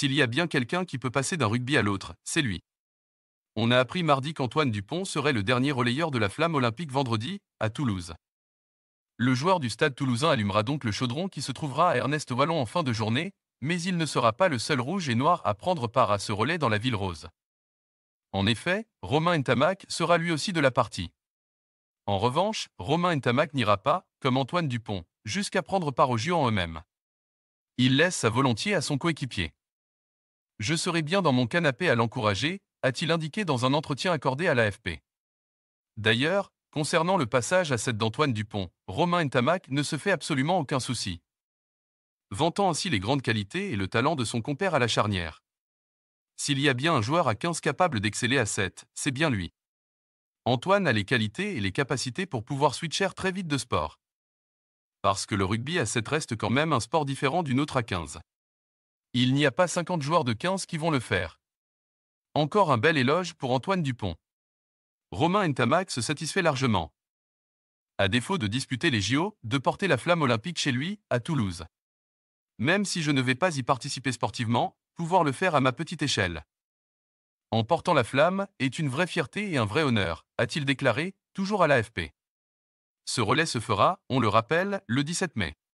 S'il y a bien quelqu'un qui peut passer d'un rugby à l'autre, c'est lui. On a appris mardi qu'Antoine Dupont serait le dernier relayeur de la flamme olympique vendredi, à Toulouse. Le joueur du stade toulousain allumera donc le chaudron qui se trouvera à Ernest Wallon en fin de journée, mais il ne sera pas le seul rouge et noir à prendre part à ce relais dans la ville rose. En effet, Romain Ntamak sera lui aussi de la partie. En revanche, Romain Ntamak n'ira pas, comme Antoine Dupont, jusqu'à prendre part aux Jeux en eux-mêmes. Il laisse sa volontiers à son coéquipier. Je serai bien dans mon canapé à l'encourager, a-t-il indiqué dans un entretien accordé à l'AFP. D'ailleurs, concernant le passage à 7 d'Antoine Dupont, Romain Ntamak ne se fait absolument aucun souci. Vantant ainsi les grandes qualités et le talent de son compère à la charnière. S'il y a bien un joueur à 15 capable d'exceller à 7, c'est bien lui. Antoine a les qualités et les capacités pour pouvoir switcher très vite de sport. Parce que le rugby à 7 reste quand même un sport différent d'une autre à 15. Il n'y a pas 50 joueurs de 15 qui vont le faire. Encore un bel éloge pour Antoine Dupont. Romain Ntamak se satisfait largement. À défaut de disputer les JO, de porter la flamme olympique chez lui, à Toulouse. Même si je ne vais pas y participer sportivement, pouvoir le faire à ma petite échelle. En portant la flamme est une vraie fierté et un vrai honneur, a-t-il déclaré, toujours à l'AFP. Ce relais se fera, on le rappelle, le 17 mai.